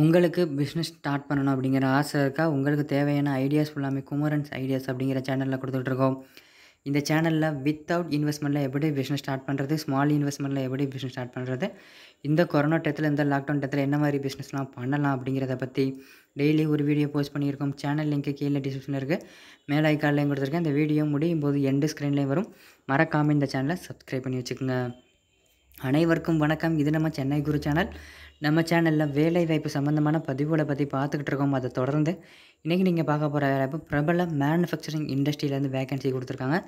உங்களுக்கு business start பண்ணணும் அப்படிங்கிற ஆசை இருக்கா உங்களுக்கு தேவையான ஐடியாஸ் ஃபுல்லாமே குமரன்ஸ் ஐடியாஸ் அப்படிங்கிற சேனலில் கொடுத்துட்ருக்கோம் இந்த சேனலில் வித்தவுட் இன்வெஸ்ட்மெண்ட்டில் எப்படி பிஸ்னஸ் ஸ்டார்ட் பண்ணுறது ஸ்மால் இன்வெஸ்ட்மெண்ட்டில் எப்படி பிஸ்னஸ் ஸ்டார்ட் பண்ணுறது இந்த கொரோனா டயத்தில் இந்த லாக்டவுன் டயத்தில் என்ன மாதிரி பிஸ்னஸ்லாம் பண்ணலாம் அப்படிங்கிறத பற்றி டெய்லி ஒரு வீடியோ போஸ்ட் பண்ணியிருக்கோம் சேனல் லிங்க்கு கீழே டிஸ்கிரிப்ஷனில் இருக்குது மேலே ஐக்காலையும் கொடுத்துருக்கேன் இந்த வீடியோ முடியும் போது எண்டு ஸ்க்ரீன்லேயும் வரும் மறக்காமல் இந்த சேனலை சப்ஸ்கிரைப் பண்ணி வச்சுக்கோங்க அனைவருக்கும் வணக்கம் இது நம்ம சென்னை குரு சேனல் நம்ம சேனலில் வேலை வாய்ப்பு சம்மந்தமான பதிவுகளை பற்றி பார்த்துக்கிட்டு இருக்கோம் அதை தொடர்ந்து இன்றைக்கி நீங்கள் பார்க்க போகிற இப்போ பிரபல மேனுஃபேக்சரிங் இண்டஸ்ட்ரியிலேருந்து வேகன்சி கொடுத்துருக்காங்க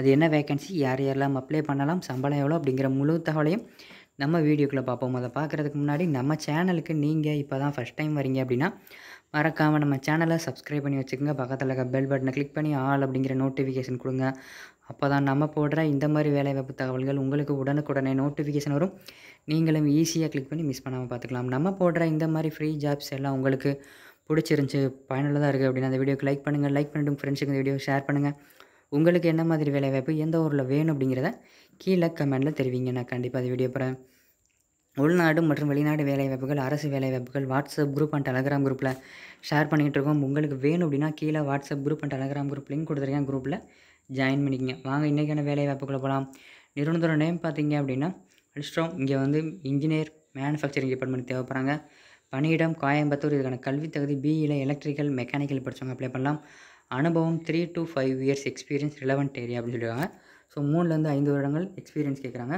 அது என்ன வேகன்சி யார் யாரெல்லாம் அப்ளை பண்ணலாம் சம்பளம் எவ்வளோ அப்படிங்கிற முழு தகவலையும் நம்ம வீடியோக்குள்ளே பார்ப்போம் அதை பார்க்குறதுக்கு முன்னாடி நம்ம சேனலுக்கு நீங்கள் இப்போ தான் ஃபஸ்ட் டைம் வரீங்க அப்படின்னா மறக்காமல் நம்ம சேனலை சப்ஸ்கிரைப் பண்ணி வச்சுக்கோங்க பக்கத்தில் இருக்க பெல் பட்டனை கிளிக் பண்ணி ஆல் அப்படிங்கிற நோட்டிஃபிகேஷன் கொடுங்க அப்போ தான் நம்ம போடுற இந்த மாதிரி வேலைவாய்ப்பு தகவல்கள் உங்களுக்கு உடனுக்குடனே நோட்டிஃபிகேஷன் வரும் நீங்களும் ஈஸியாக கிளிக் பண்ணி மிஸ் பண்ணாமல் பார்த்துக்கலாம் நம்ம போடுற இந்த மாதிரி ஃப்ரீ ஜாப்ஸ் எல்லாம் உங்களுக்கு பிடிச்சிருந்துச்சி பயனுள்ளதாக இருக்குது அப்படின்னா அந்த வீடியோக்கு லைக் பண்ணுங்கள் லைக் பண்ணிட்டு ஃப்ரெண்ட்ஸுக்கு இந்த வீடியோ ஷேர் பண்ணுங்கள் உங்களுக்கு என்ன மாதிரி வேலைவாய்ப்பு எந்த ஊரில் வேணும் அப்படிங்கிறத கீழே கமெண்ட்டில் தெரிவிங்க நான் கண்டிப்பாக அந்த வீடியோ போகிறேன் உள்நாடு மற்றும் வெளிநாடு வேலைவாய்ப்புகள் அரசு வேலைவாய்ப்புகள் வாட்ஸ்அப் குரூப் அண்ட் டெலகிராம் குரூப்பில் ஷேர் பண்ணிகிட்டு இருக்கோம் உங்களுக்கு வேணும் அப்படின்னா கீழே WhatsApp group and Telegram group link கொடுத்துருக்கேன் குரூப்பில் ஜாயின் பண்ணிக்கங்க வாங்க இன்றைக்கான வேலைவாய்ப்புகளை போகலாம் நிறுவனத்தோட நேம் பார்த்தீங்க அப்படின்னா அடிஸ்ட்ரோம் இங்கே வந்து இன்ஜினியர் மேனுஃபேக்சரிங் டிபார்ட்மெண்ட் தேவைப்படுறாங்க பணியிடம் கோயம்புத்தூர் இதுக்கான கல்வி தகுதி பிஇயில் எலக்ட்ரிக்கல் மெக்கானிக்கல் படித்தவங்க அப்ளை பண்ணலாம் அனுபவம் three to five years experience relevant area அப்படின்னு சொல்லுவாங்க ஸோ மூணுலேருந்து ஐந்து வருடங்கள் எக்ஸ்பீரியன்ஸ் கேட்குறாங்க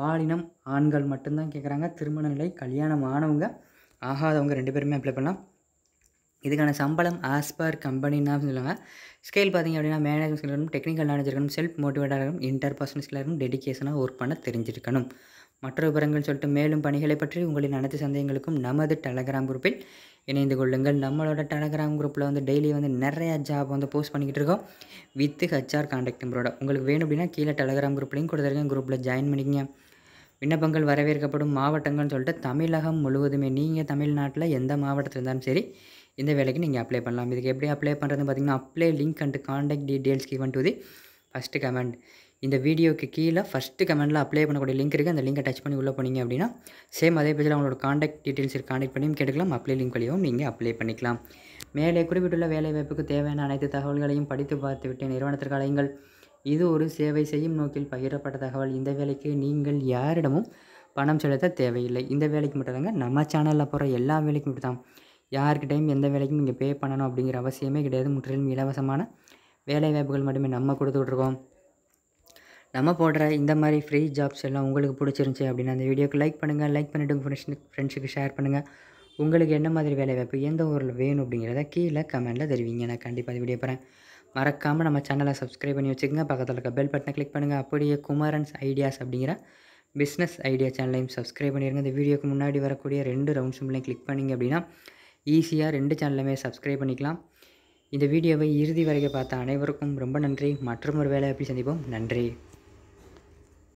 பாலினம் ஆண்கள் மட்டும்தான் கேட்குறாங்க திருமண நிலை கல்யாணம் ஆனவங்க ஆகாதவங்க ரெண்டு பேருமே அப்ளை பண்ணலாம் இதுக்கான சம்பளம் ஆஸ் பர் கம்பெனின்னா சொல்லுவாங்க ஸ்கேல் பார்த்திங்க அப்படின்னா மேனேஜ்மெண்ட் ஸ்கில் இருக்கணும் டெக்னிக்கல் நாலேஜ் இருக்கணும் செல்ஃப் மோட்டிவேட்டாக இருக்கணும் இன்டர்பர்சனல் ஸ்கில் இருக்கணும் டெடிக்கேஷனாக ஒர்க் பண்ண தெரிஞ்சிருக்கணும் மற்ற விவரங்கள் சொல்லிட்டு மேலும் பணிகளை பற்றி உங்களின் அனைத்து சந்தேகங்களுக்கும் நமது டெலகிராம் குரூப்பில் இணைந்து கொள்ளுங்கள் நம்மளோட டெலகிராம் குரூப்பில் வந்து டெய்லி வந்து நிறையா ஜாப் வந்து போஸ்ட் பண்ணிக்கிட்டு இருக்கோம் வித் ஹச்ஆர் கான்டாக்ட் நம்பரோட உங்களுக்கு வேணும் அப்படின்னா கீழே டெலகிராம் குரூப்லையும் கொடுத்துருக்கேன் குரூப்பில் ஜாயின் பண்ணிக்கங்க விண்ணப்பங்கள் வரவேற்கப்படும் மாவட்டங்கள்னு சொல்லிட்டு தமிழகம் முழுவதுமே நீங்கள் தமிழ்நாட்டில் எந்த மாவட்டத்தில் இருந்தாலும் சரி இந்த வேலைக்கு நீங்கள் அப்ளை பண்ணலாம் இதுக்கு எப்படி அப்ளை பண்ணுறதுன்னு பார்த்தீங்கன்னா apply link and contact details given to the first comment இந்த வீடியோக்கு கீழே ஃபஸ்ட்டு கமெண்டில் அப்ளை பண்ணக்கூடிய லிங்க் இருக்குது அந்த லிங்கை டச் பண்ணி உள்ளே போனீங்க அப்படின்னா சேம் அதே பேஜில் அவங்களோட காண்டாக்ட் டீட்டெயில்ஸ் காண்டாக்ட் பண்ணியும் கேட்டுக்கலாம் அப்ளை லிங்க் வழியும் நீங்கள் அப்ளை பண்ணிக்கலாம் மேலே குறிப்பிட்டுள்ள வேலை வாய்ப்புக்கு தேவையான அனைத்து தகவல்களையும் படித்து பார்த்துவிட்டு நிறுவனத்திற்கு அலையுங்கள் இது ஒரு சேவை செய்யும் நோக்கில் பகிரப்பட்ட தகவல் இந்த வேலைக்கு நீங்கள் யாரிடமும் பணம் செலுத்த தேவையில்லை இந்த வேலைக்கு மட்டும் தாங்க நம்ம சேனலில் போகிற எல்லா வேலைக்கும் மட்டும் தான் யார்கிட்டையும் எந்த வேலைக்கும் நீங்கள் பே பண்ணணும் அப்படிங்கிற அவசியமே கிடையாது முற்றிலும் இலவசமான வேலை வாய்ப்புகள் மட்டுமே நம்ம கொடுத்துட்ருக்கோம் நம்ம போடுற இந்த மாதிரி ஃப்ரீ ஜாப்ஸ் எல்லாம் உங்களுக்கு பிடிச்சிருந்துச்சி அப்படின்னா அந்த வீடியோக்கு லைக் பண்ணுங்கள் லைக் பண்ணிவிட்டு ஃப்ரெண்ட்ஸ் ஃப்ரெண்ட்ஸுக்கு ஷேர் பண்ணுங்கள் உங்களுக்கு என்ன மாதிரி வேலை வாய்ப்பு எந்த ஊரில் வேணும் அப்படிங்கிறத கீழே கமெண்ட்டில் தெரிவிங்க நான் கண்டிப்பாக அது வீடியோ போகிறேன் மறக்காமல் நம்ம சேனலை சப்ஸ்கிரைப் பண்ணி வச்சுக்கோங்க பக்கத்தில் இருக்க பெல் பட்டனை கிளிக் பண்ணுங்கள் அப்படியே குமாரன்ஸ் ஐடியாஸ் அப்படிங்கிற பிஸ்னஸ் ஐடியா சேனலையும் சப்ஸ்கிரைப் பண்ணிடுங்க இந்த வீடியோக்கு முன்னாடி வரக்கூடிய ரெண்டு ரவுண்ட் சிம்பிளையும் கிளிக் பண்ணிங்க அப்படின்னா ஈஸியாக ரெண்டு சேனலுமே சப்ஸ்கிரைப் பண்ணிக்கலாம் இந்த வீடியோவை இறுதி வரைக்கும் பார்த்த அனைவருக்கும் ரொம்ப நன்றி மற்றொரு வேலை எப்படி சந்திப்போம் நன்றி